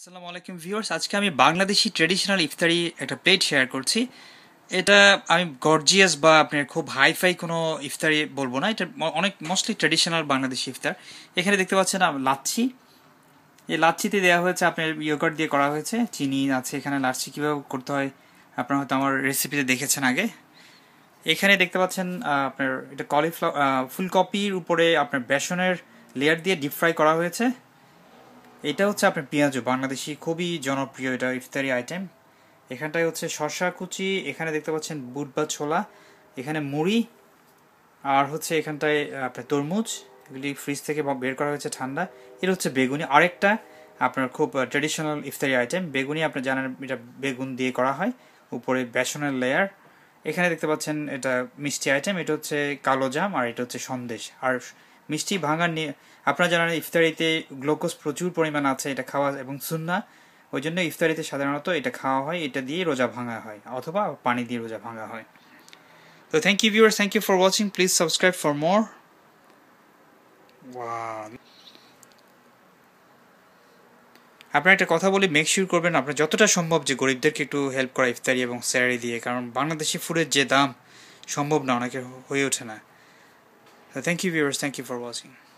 আসসালামু আলাইকুম ভিউয়ার্স আজকে আমি বাংলাদেশি ট্রেডিশনাল ইফতারি একটা প্লেট শেয়ার করছি এটা আমি গর্জিয়াস বা আপনার খুব হাইফাই কোনো ইফতারি বলবো না এটা অনেক মোস্টলি ট্রেডিশনাল বাংলাদেশি ইফতার এখানে দেখতে পাচ্ছেন লাচ্ছি এই লাচ্ছিতে দেওয়া হয়েছে আপনার ইয়োগার্ট দিয়ে করা হয়েছে চিনি আছে এখানে লাচ্ছি কীভাবে করতে হয় আপনারা হয়তো আমার রেসিপিতে দেখেছেন আগে এখানে দেখতে পাচ্ছেন আপনার এটা কলিফ্লাওয়ার ফুলকপির উপরে আপনার বেসনের লেয়ার দিয়ে ডিপ ফ্রাই করা হয়েছে এটা হচ্ছে আপনার পেঁয়াজু বাংলাদেশি খুবই জনপ্রিয় এটা ইফতারি আইটেম এখানটায় হচ্ছে শশা কুচি এখানে দেখতে পাচ্ছেন বুট বা ছোলা এখানে মুড়ি আর হচ্ছে এখানটায় আপনার তরমুজ এগুলি ফ্রিজ থেকে বের করা হয়েছে ঠান্ডা এটা হচ্ছে বেগুনি আরেকটা আপনার খুব ট্রেডিশনাল ইফতারি আইটেম বেগুনি আপনার জানেন এটা বেগুন দিয়ে করা হয় উপরে বেসনের লেয়ার এখানে দেখতে পাচ্ছেন এটা মিষ্টি আইটেম এটা হচ্ছে কালো জাম আর এটা হচ্ছে সন্দেশ আর মিষ্টি ভাঙার নিয়ে আপনারা জানেন ইফতারিতে গ্লুকোজ প্রচুর পরিমাণ আছে এটা খাওয়া এবং সুন্না ওই জন্য ইফতারিতে সাধারণত এটা খাওয়া হয় এটা দিয়ে রোজা ভাঙা হয় অথবা পানি দিয়ে রোজা ভাঙা হয় তো thank you viewer thank you for watching please subscribe for more আপনার একটা কথা বলি মেক শিওর করবেন আপনার যতটা সম্ভব যে গরিবদেরকে একটু হেল্প করা ইফতারি এবং স্যালারি দিয়ে কারণ বাংলাদেশি ফুডের যে দাম সম্ভব না অনেকে হয়ে ওঠে না thank you viewers, thank you for watching.